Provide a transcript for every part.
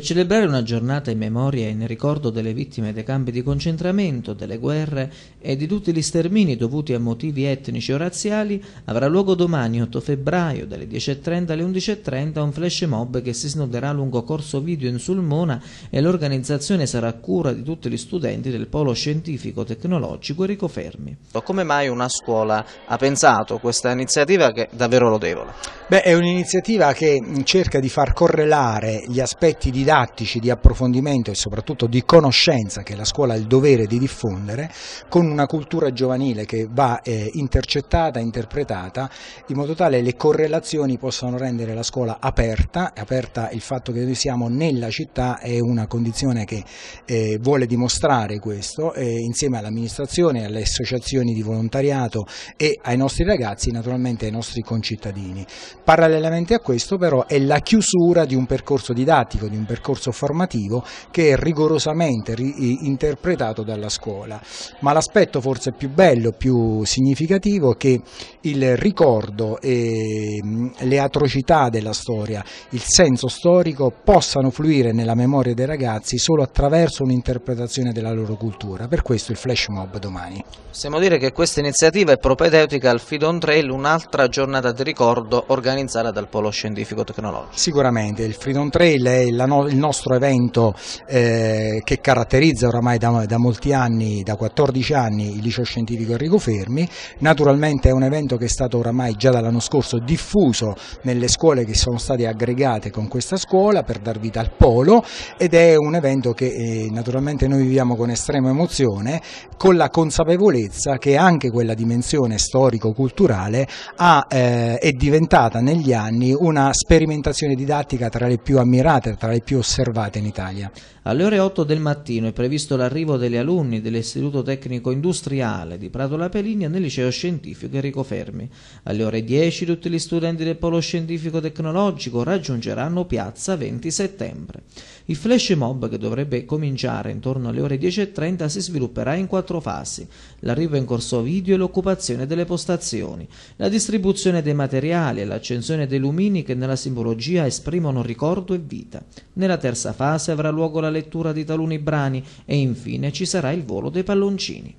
Per celebrare una giornata in memoria e in ricordo delle vittime dei campi di concentramento, delle guerre e di tutti gli stermini dovuti a motivi etnici o razziali, avrà luogo domani 8 febbraio dalle 10.30 alle 11.30 un flash mob che si snoderà lungo corso video in Sulmona e l'organizzazione sarà a cura di tutti gli studenti del polo scientifico, tecnologico Enrico Fermi. Come mai una scuola ha pensato questa iniziativa che è davvero lodevole? Beh, è un'iniziativa che cerca di far correlare gli aspetti di didattici, di approfondimento e soprattutto di conoscenza che la scuola ha il dovere di diffondere, con una cultura giovanile che va eh, intercettata, interpretata, in modo tale le correlazioni possano rendere la scuola aperta, aperta il fatto che noi siamo nella città è una condizione che eh, vuole dimostrare questo, eh, insieme all'amministrazione, alle associazioni di volontariato e ai nostri ragazzi, naturalmente ai nostri concittadini. Parallelamente a questo però è la chiusura di un percorso didattico, di un percorso percorso formativo che è rigorosamente ri interpretato dalla scuola. Ma l'aspetto forse più bello, più significativo è che il ricordo e le atrocità della storia, il senso storico possano fluire nella memoria dei ragazzi solo attraverso un'interpretazione della loro cultura. Per questo il flash mob domani. Possiamo dire che questa iniziativa è propedeutica al Fidon Trail, un'altra giornata di ricordo organizzata dal Polo Scientifico Tecnologico. Sicuramente, il Freedom Trail è la, no il nostro evento eh, che caratterizza oramai da, da, molti anni, da 14 anni, il liceo scientifico Enrico Fermi. Naturalmente è un evento che è stato oramai già dall'anno scorso diffuso nelle scuole che sono state aggregate con questa scuola per dar vita al polo ed è un evento che eh, naturalmente noi viviamo con estrema emozione, con la consapevolezza che anche quella dimensione storico-culturale eh, è diventata negli anni una sperimentazione didattica tra le più ammirate, tra le più osservate in Italia. Alle ore 8 del mattino è previsto l'arrivo degli alunni dell'Istituto Tecnico Industriale di Prato La Peligna nel Liceo Scientifico Enrico Fermi. Alle ore 10 tutti gli studenti del Polo Scientifico Tecnologico raggiungeranno Piazza 20 settembre. Il flash mob che dovrebbe cominciare intorno alle ore 10.30 si svilupperà in quattro fasi. L'arrivo in corso video e l'occupazione delle postazioni, la distribuzione dei materiali e l'accensione dei lumini che nella simbologia esprimono ricordo e vita. Nella nella terza fase avrà luogo la lettura di taluni brani e infine ci sarà il volo dei palloncini.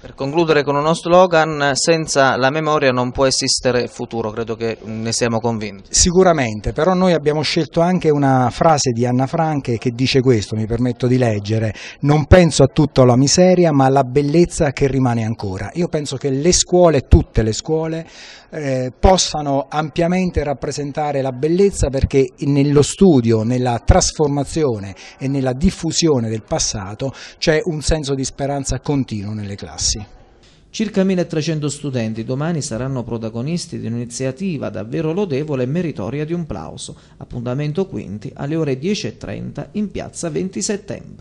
Per concludere con uno slogan, senza la memoria non può esistere futuro, credo che ne siamo convinti. Sicuramente, però noi abbiamo scelto anche una frase di Anna Franche che dice questo, mi permetto di leggere, non penso a tutta la miseria ma alla bellezza che rimane ancora. Io penso che le scuole, tutte le scuole, eh, possano ampiamente rappresentare la bellezza perché nello studio, nella trasformazione e nella diffusione del passato c'è un senso di speranza continuo nelle classi classi. Circa 1300 studenti domani saranno protagonisti di un'iniziativa davvero lodevole e meritoria di un plauso. Appuntamento quindi alle ore 10.30 in piazza 20 settembre.